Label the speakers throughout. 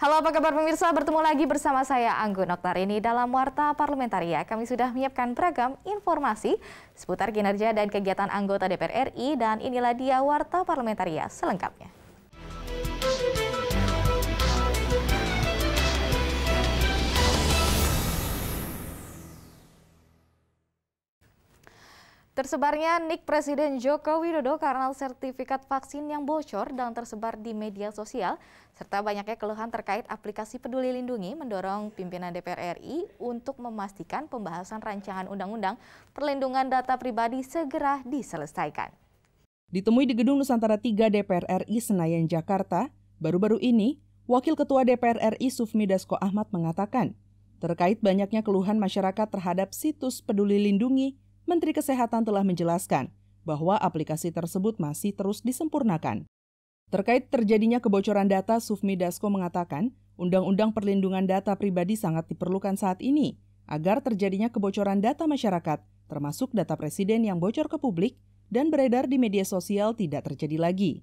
Speaker 1: Halo apa kabar pemirsa, bertemu lagi bersama saya Anggun ini dalam Warta Parlementaria. Kami sudah menyiapkan beragam informasi seputar kinerja dan kegiatan anggota DPR RI dan inilah dia Warta Parlementaria selengkapnya. Tersebarnya nik Presiden Joko Widodo karena sertifikat vaksin yang bocor dan tersebar di media sosial, serta banyaknya keluhan terkait aplikasi peduli lindungi mendorong pimpinan DPR RI untuk memastikan pembahasan rancangan undang-undang perlindungan data pribadi segera diselesaikan.
Speaker 2: Ditemui di Gedung Nusantara 3 DPR RI Senayan, Jakarta, baru-baru ini, Wakil Ketua DPR RI Sufmi Dasko Ahmad mengatakan, terkait banyaknya keluhan masyarakat terhadap situs peduli lindungi Menteri Kesehatan telah menjelaskan bahwa aplikasi tersebut masih terus disempurnakan. Terkait terjadinya kebocoran data, Sufmi Dasko mengatakan, Undang-Undang Perlindungan Data Pribadi sangat diperlukan saat ini agar terjadinya kebocoran data masyarakat, termasuk data presiden yang bocor ke publik dan beredar di media sosial tidak terjadi lagi.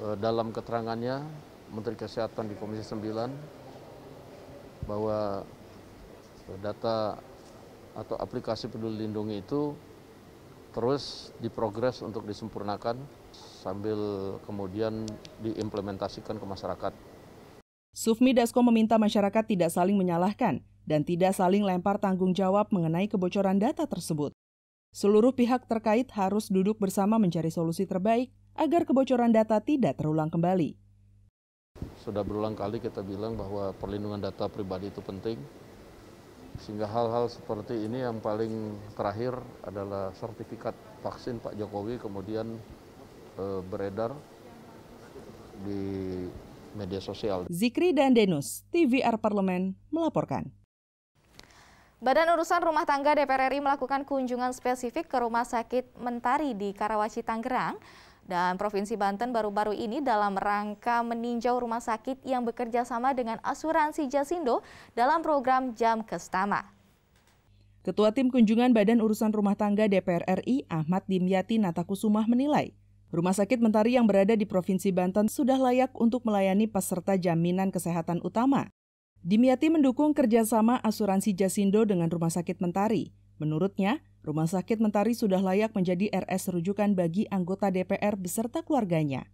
Speaker 3: Eh, dalam keterangannya, Menteri Kesehatan di Komisi 9 bahwa eh, data atau aplikasi peduli lindungi itu terus diprogres untuk disempurnakan sambil kemudian diimplementasikan ke masyarakat.
Speaker 2: Sufmi Dasko meminta masyarakat tidak saling menyalahkan dan tidak saling lempar tanggung jawab mengenai kebocoran data tersebut. Seluruh pihak terkait harus duduk bersama mencari solusi terbaik agar kebocoran data tidak terulang kembali.
Speaker 3: Sudah berulang kali kita bilang bahwa perlindungan data pribadi itu penting, sehingga hal-hal seperti ini yang paling terakhir adalah sertifikat vaksin Pak Jokowi kemudian e, beredar di
Speaker 2: media sosial. Zikri dan Denus, TVR Parlemen melaporkan.
Speaker 1: Badan Urusan Rumah Tangga DPR RI melakukan kunjungan spesifik ke Rumah Sakit Mentari di Karawaci, Tangerang dan Provinsi Banten baru-baru ini dalam rangka meninjau rumah sakit yang bekerja sama dengan asuransi Jasindo dalam program Jam Kestama.
Speaker 2: Ketua Tim Kunjungan Badan Urusan Rumah Tangga DPR RI Ahmad Dimyati Natakusumah menilai, Rumah sakit Mentari yang berada di Provinsi Banten sudah layak untuk melayani peserta jaminan kesehatan utama. Dimyati mendukung kerjasama asuransi Jasindo dengan Rumah Sakit Mentari. Menurutnya, Rumah sakit Mentari sudah layak menjadi RS rujukan bagi anggota DPR beserta keluarganya.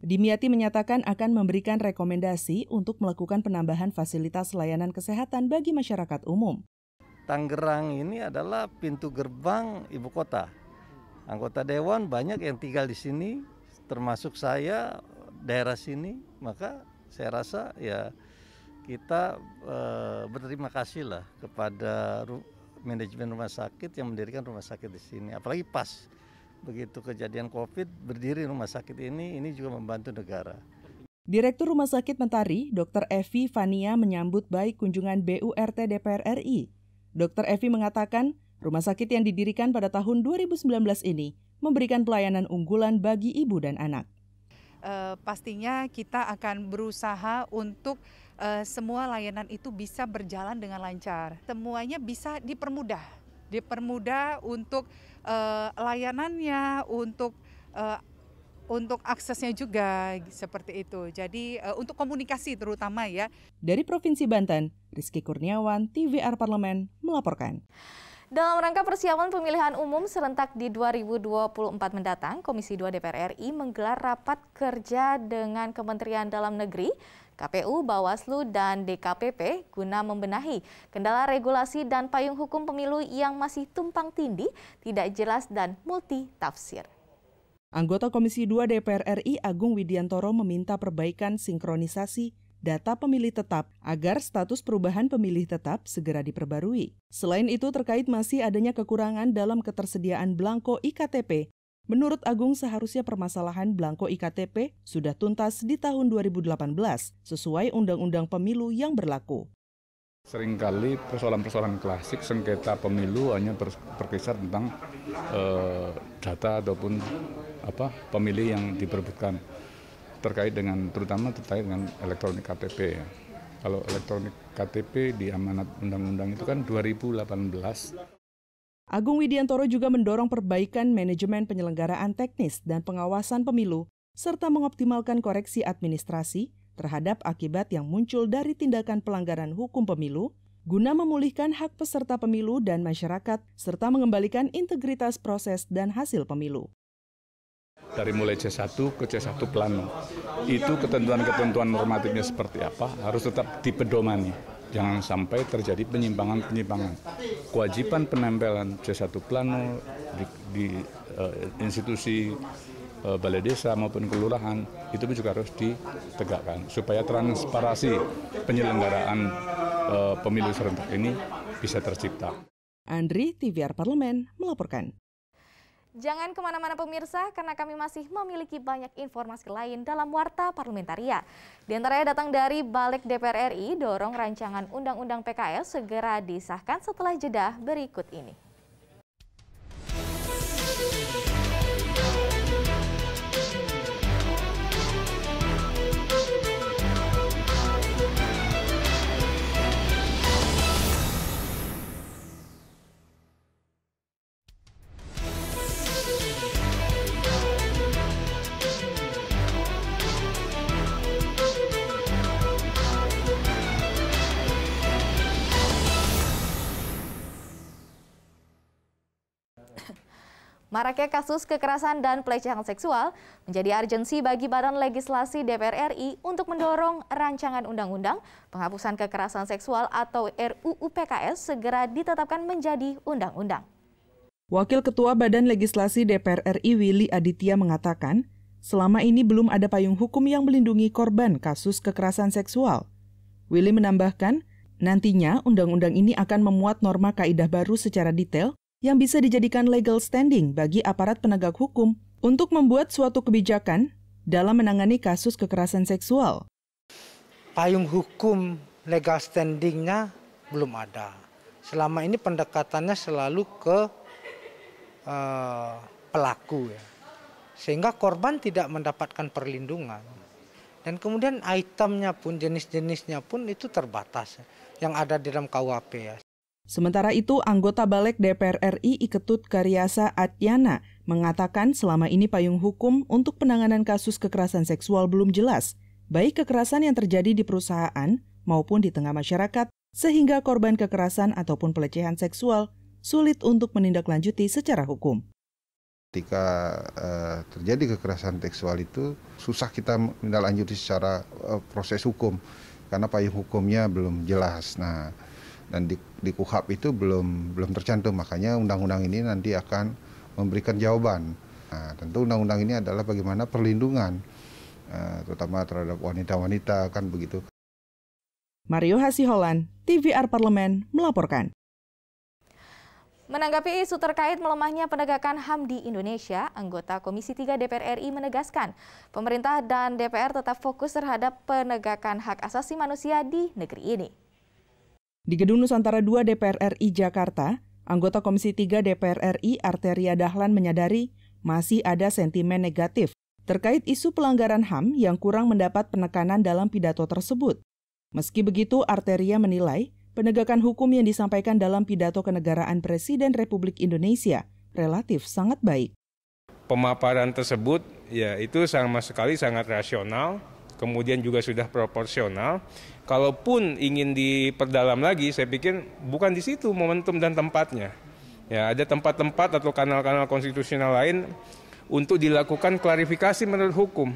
Speaker 2: Dimiati menyatakan akan memberikan rekomendasi untuk melakukan penambahan fasilitas layanan kesehatan bagi masyarakat umum.
Speaker 3: Tangerang ini adalah pintu gerbang ibu kota. Anggota dewan banyak yang tinggal di sini, termasuk saya daerah sini, maka saya rasa ya kita e, berterima kasih lah kepada manajemen rumah sakit yang mendirikan rumah sakit di sini. Apalagi pas begitu kejadian COVID berdiri rumah sakit ini, ini juga membantu negara.
Speaker 2: Direktur Rumah Sakit Mentari, Dr. Evi Fania menyambut baik kunjungan BURT DPR RI. Dr. Evi mengatakan, rumah sakit yang didirikan pada tahun 2019 ini memberikan pelayanan unggulan bagi ibu dan anak. Uh, pastinya kita akan berusaha untuk uh, semua layanan itu bisa berjalan dengan lancar. Semuanya bisa dipermudah, dipermudah untuk uh, layanannya, untuk uh, untuk aksesnya juga seperti itu. Jadi uh, untuk komunikasi terutama ya. Dari Provinsi Banten, Rizky Kurniawan, TVR Parlemen melaporkan.
Speaker 1: Dalam rangka persiapan pemilihan umum serentak di 2024 mendatang, Komisi 2 DPR RI menggelar rapat kerja dengan Kementerian Dalam Negeri KPU, Bawaslu, dan DKPP guna membenahi kendala regulasi dan payung hukum pemilu yang masih tumpang tindih, tidak jelas, dan multi tafsir.
Speaker 2: Anggota Komisi 2 DPR RI Agung Widiantoro meminta perbaikan sinkronisasi data pemilih tetap agar status perubahan pemilih tetap segera diperbarui. Selain itu terkait masih adanya kekurangan dalam ketersediaan belangko IKTP Menurut Agung, seharusnya permasalahan belangko IKTP sudah tuntas di tahun 2018 sesuai Undang-Undang Pemilu yang berlaku.
Speaker 3: Seringkali persoalan-persoalan klasik sengketa pemilu hanya ber, berkisar tentang eh, data ataupun apa pemilih yang diperbutkan terkait dengan terutama terkait dengan elektronik KTP ya. Kalau elektronik KTP di amanat undang-undang itu kan 2018
Speaker 2: Agung Widiantoro juga mendorong perbaikan manajemen penyelenggaraan teknis dan pengawasan pemilu, serta mengoptimalkan koreksi administrasi terhadap akibat yang muncul dari tindakan pelanggaran hukum pemilu, guna memulihkan hak peserta pemilu dan masyarakat, serta mengembalikan integritas proses dan hasil pemilu
Speaker 3: dari mulai C1 ke C1 plano. Itu ketentuan-ketentuan normatifnya seperti apa harus tetap dipedomani jangan sampai terjadi penyimpangan-penyimpangan. Kewajiban penempelan C1 plano di, di uh, institusi uh, balai desa maupun kelurahan itu juga harus ditegakkan supaya transparansi penyelenggaraan uh, pemilu serentak ini bisa
Speaker 2: tercipta. Andri TVR Parlemen melaporkan.
Speaker 1: Jangan kemana-mana pemirsa, karena kami masih memiliki banyak informasi lain dalam Warta Parlementaria. Di antaranya datang dari Balik DPR RI, dorong rancangan Undang-Undang PKL segera disahkan setelah jeda berikut ini. Maraknya kasus kekerasan dan pelecehan seksual menjadi urgensi bagi Badan Legislasi DPR RI untuk mendorong rancangan undang-undang penghapusan kekerasan seksual atau RUU PKS segera ditetapkan menjadi undang-undang.
Speaker 2: Wakil Ketua Badan Legislasi DPR RI Willy Aditya mengatakan, selama ini belum ada payung hukum yang melindungi korban kasus kekerasan seksual. Willy menambahkan, nantinya undang-undang ini akan memuat norma kaidah baru secara detail yang bisa dijadikan legal standing bagi aparat penegak hukum untuk membuat suatu kebijakan dalam menangani kasus kekerasan seksual. Payung hukum legal standingnya belum ada. Selama ini pendekatannya selalu ke uh, pelaku ya, sehingga korban tidak mendapatkan perlindungan. Dan kemudian itemnya pun jenis-jenisnya pun itu terbatas ya, yang ada di dalam KUHP ya. Sementara itu, anggota Balik DPR RI Iketut Karyasa Atyana mengatakan selama ini payung hukum untuk penanganan kasus kekerasan seksual belum jelas, baik kekerasan yang terjadi di perusahaan maupun di tengah masyarakat, sehingga korban kekerasan ataupun pelecehan seksual sulit untuk menindaklanjuti secara hukum.
Speaker 3: Ketika uh, terjadi kekerasan seksual itu susah kita menindaklanjuti secara uh, proses hukum karena payung hukumnya belum jelas. Nah, dan di, di KUHAP itu belum belum tercantum makanya undang-undang ini nanti akan memberikan jawaban nah, tentu undang-undang ini adalah bagaimana perlindungan eh, terutama terhadap wanita-wanita
Speaker 2: kan begitu Mario Hasiholan TVR Parlemen melaporkan
Speaker 1: Menanggapi isu terkait melemahnya penegakan HAM di Indonesia, anggota Komisi 3 DPR RI menegaskan pemerintah dan DPR tetap fokus terhadap penegakan hak asasi manusia di negeri ini.
Speaker 2: Di Gedung Nusantara 2 DPR RI Jakarta, anggota Komisi 3 DPR RI Arteria Dahlan menyadari masih ada sentimen negatif terkait isu pelanggaran HAM yang kurang mendapat penekanan dalam pidato tersebut. Meski begitu, Arteria menilai penegakan hukum yang disampaikan dalam pidato kenegaraan Presiden Republik Indonesia relatif sangat baik.
Speaker 3: Pemaparan tersebut ya itu sama sekali sangat rasional, kemudian juga sudah proporsional kalaupun ingin diperdalam lagi, saya pikir bukan di situ momentum dan tempatnya. Ya, ada tempat-tempat atau kanal-kanal konstitusional lain untuk dilakukan klarifikasi menurut hukum.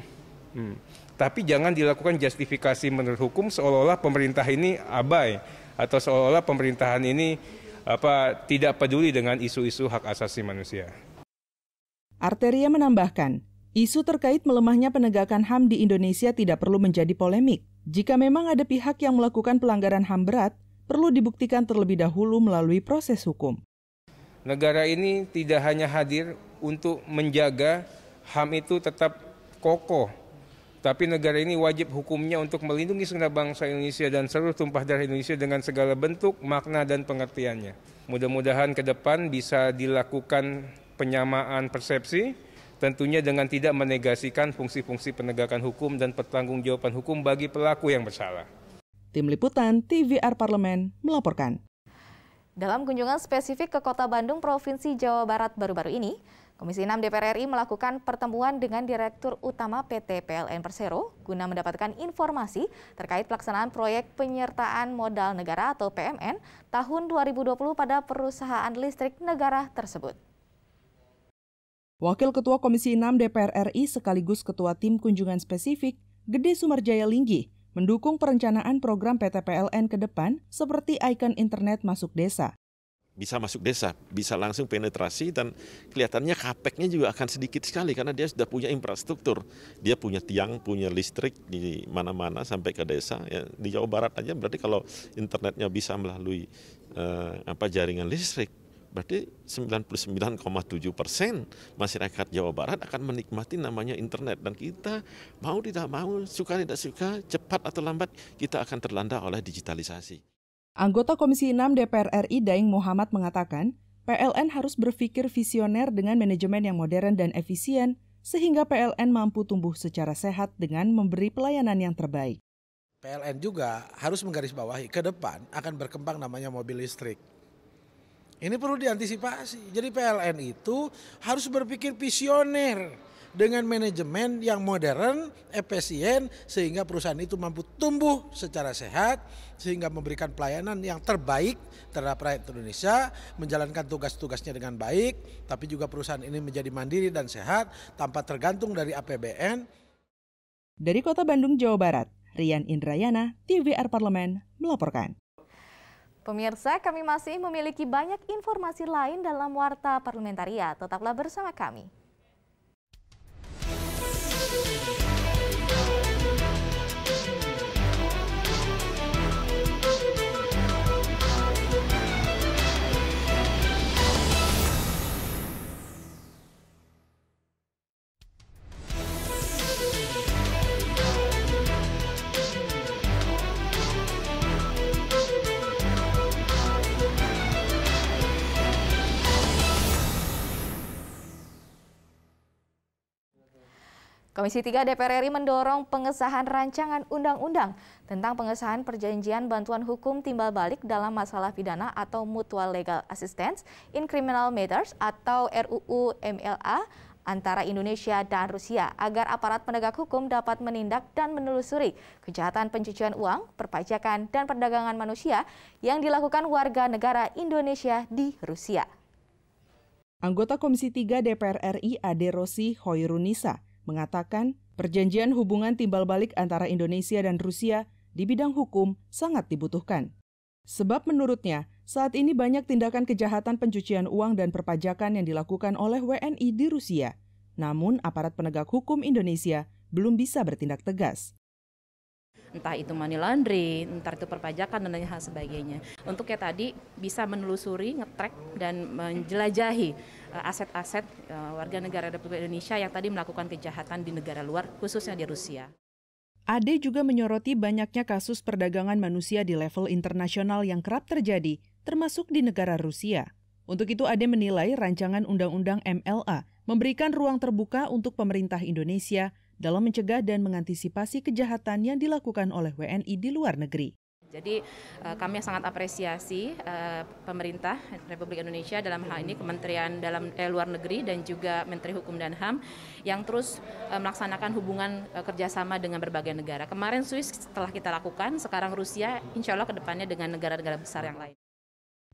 Speaker 3: Hmm. Tapi jangan dilakukan justifikasi menurut hukum seolah-olah pemerintah ini abai atau seolah-olah pemerintahan ini apa tidak peduli dengan isu-isu hak asasi manusia.
Speaker 2: Arteria menambahkan, Isu terkait melemahnya penegakan HAM di Indonesia tidak perlu menjadi polemik. Jika memang ada pihak yang melakukan pelanggaran HAM berat, perlu dibuktikan terlebih dahulu melalui proses hukum.
Speaker 3: Negara ini tidak hanya hadir untuk menjaga HAM itu tetap kokoh, tapi negara ini wajib hukumnya untuk melindungi segenap bangsa Indonesia dan seluruh tumpah darah Indonesia dengan segala bentuk, makna, dan pengertiannya. Mudah-mudahan ke depan bisa dilakukan penyamaan persepsi, tentunya dengan tidak menegasikan fungsi-fungsi penegakan hukum dan pertanggungjawaban hukum bagi pelaku
Speaker 2: yang bersalah. Tim Liputan TVR Parlemen melaporkan.
Speaker 1: Dalam kunjungan spesifik ke Kota Bandung, Provinsi Jawa Barat baru-baru ini, Komisi 6 DPR RI melakukan pertemuan dengan Direktur Utama PT PLN Persero guna mendapatkan informasi terkait pelaksanaan proyek penyertaan modal negara atau PMN tahun 2020 pada perusahaan listrik negara tersebut.
Speaker 2: Wakil Ketua Komisi 6 DPR RI sekaligus Ketua Tim Kunjungan Spesifik, Gede Sumarjaya Linggi, mendukung perencanaan program PT PLN ke depan seperti ikon internet masuk desa
Speaker 3: bisa masuk desa, bisa langsung penetrasi dan kelihatannya kapeknya juga akan sedikit sekali karena dia sudah punya infrastruktur, dia punya tiang, punya listrik di mana-mana sampai ke desa. Ya, di Jawa Barat aja berarti kalau internetnya bisa melalui eh, apa jaringan listrik, Berarti 99,7 persen masyarakat Jawa Barat akan menikmati namanya internet. Dan kita mau tidak mau, suka tidak suka, cepat atau lambat, kita akan terlanda oleh digitalisasi.
Speaker 2: Anggota Komisi 6 DPR RI Daeng Muhammad mengatakan, PLN harus berpikir visioner dengan manajemen yang modern dan efisien, sehingga PLN mampu tumbuh secara sehat dengan memberi pelayanan yang terbaik.
Speaker 3: PLN juga harus menggarisbawahi ke depan akan berkembang namanya mobil listrik ini perlu diantisipasi. Jadi PLN itu harus berpikir visioner dengan manajemen yang modern, efisien sehingga perusahaan itu mampu tumbuh secara sehat sehingga memberikan pelayanan yang terbaik terhadap rakyat Indonesia, menjalankan tugas-tugasnya dengan baik, tapi juga perusahaan ini menjadi mandiri dan sehat
Speaker 2: tanpa tergantung dari APBN. Dari Kota Bandung, Jawa Barat, Rian Indrayana, TVR Parlemen melaporkan.
Speaker 1: Pemirsa, kami masih memiliki banyak informasi lain dalam Warta Parlementaria. Ya. Tetaplah bersama kami. Komisi 3 DPR RI mendorong pengesahan rancangan undang-undang tentang pengesahan perjanjian bantuan hukum timbal balik dalam masalah pidana atau Mutual Legal Assistance in Criminal Matters atau RUU MLA antara Indonesia dan Rusia agar aparat penegak hukum dapat menindak dan menelusuri kejahatan pencucian uang, perpajakan, dan perdagangan manusia yang dilakukan warga negara Indonesia
Speaker 2: di Rusia. Anggota Komisi 3 DPR RI Ade Rosi Hoirunisa mengatakan perjanjian hubungan timbal balik antara Indonesia dan Rusia di bidang hukum sangat dibutuhkan. Sebab menurutnya, saat ini banyak tindakan kejahatan pencucian uang dan perpajakan yang dilakukan oleh WNI di Rusia. Namun, aparat penegak hukum Indonesia belum bisa bertindak tegas entah
Speaker 1: itu money laundry, entah itu perpajakan dan lain lain sebagainya. Untuk kayak tadi bisa menelusuri, ngetrek dan menjelajahi eh, aset-aset eh, warga negara Republik Indonesia yang tadi melakukan kejahatan di negara luar, khususnya di Rusia.
Speaker 2: Ade juga menyoroti banyaknya kasus perdagangan manusia di level internasional yang kerap terjadi, termasuk di negara Rusia. Untuk itu Ade menilai rancangan undang-undang MLA memberikan ruang terbuka untuk pemerintah Indonesia dalam mencegah dan mengantisipasi kejahatan yang dilakukan oleh WNI di luar negeri.
Speaker 1: Jadi eh, kami sangat apresiasi eh, pemerintah Republik Indonesia dalam hal ini Kementerian dalam eh, Luar Negeri dan juga Menteri Hukum dan Ham yang terus eh, melaksanakan hubungan kerjasama dengan berbagai negara. Kemarin Swiss telah kita lakukan, sekarang Rusia, insya Allah kedepannya dengan negara-negara besar yang lain.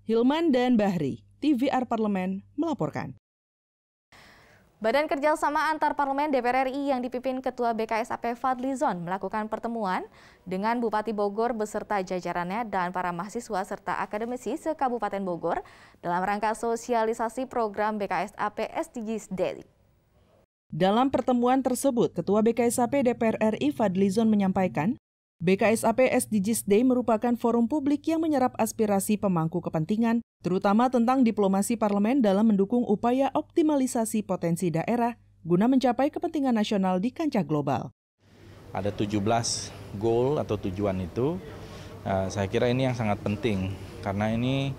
Speaker 2: Hilman dan Bahri, TVR Parlemen melaporkan.
Speaker 1: Badan Kerjasama Antar Parlemen DPR RI yang dipimpin Ketua BKSAP Fadlizon melakukan pertemuan dengan Bupati Bogor beserta jajarannya dan para mahasiswa serta akademisi se-Kabupaten Bogor dalam rangka sosialisasi program BKSAP SDGs Daily.
Speaker 2: Dalam pertemuan tersebut, Ketua BKSAP DPR RI Fadlizon menyampaikan BKSAP SDGs Day merupakan forum publik yang menyerap aspirasi pemangku kepentingan, terutama tentang diplomasi parlemen dalam mendukung upaya optimalisasi potensi daerah guna mencapai kepentingan nasional di kancah global.
Speaker 3: Ada 17 goal atau tujuan itu, eh, saya kira ini yang sangat penting karena ini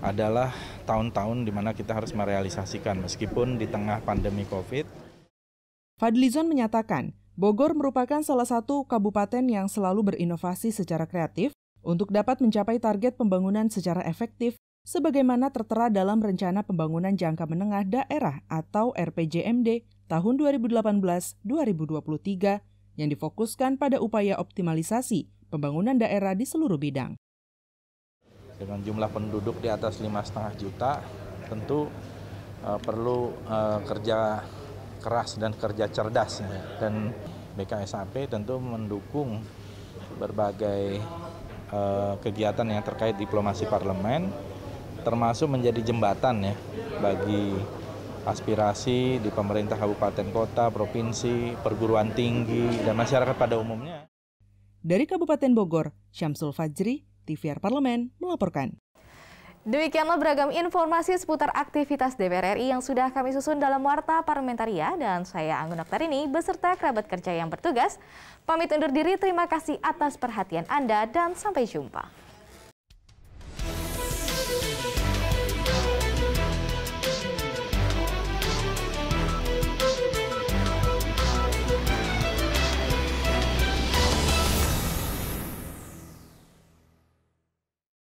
Speaker 3: adalah tahun-tahun di mana kita harus merealisasikan meskipun di tengah pandemi COVID.
Speaker 2: Fadlizon menyatakan, Bogor merupakan salah satu kabupaten yang selalu berinovasi secara kreatif untuk dapat mencapai target pembangunan secara efektif sebagaimana tertera dalam Rencana Pembangunan Jangka Menengah Daerah atau RPJMD tahun 2018-2023 yang difokuskan pada upaya optimalisasi pembangunan daerah di seluruh bidang.
Speaker 3: Dengan jumlah penduduk di atas 5,5 juta, tentu uh, perlu uh, kerja keras dan kerja cerdas. Ya. Dan BKSAP tentu mendukung berbagai uh, kegiatan yang terkait diplomasi parlemen, termasuk menjadi jembatan ya bagi aspirasi di pemerintah kabupaten kota, provinsi, perguruan tinggi, dan masyarakat pada umumnya.
Speaker 2: Dari Kabupaten Bogor, Syamsul Fajri, TVR Parlemen melaporkan. Demikianlah
Speaker 1: beragam informasi seputar aktivitas DPR RI yang sudah kami susun dalam Warta parlementaria dan saya Anggun ini beserta kerabat kerja yang bertugas. Pamit undur diri, terima kasih atas perhatian Anda dan sampai jumpa.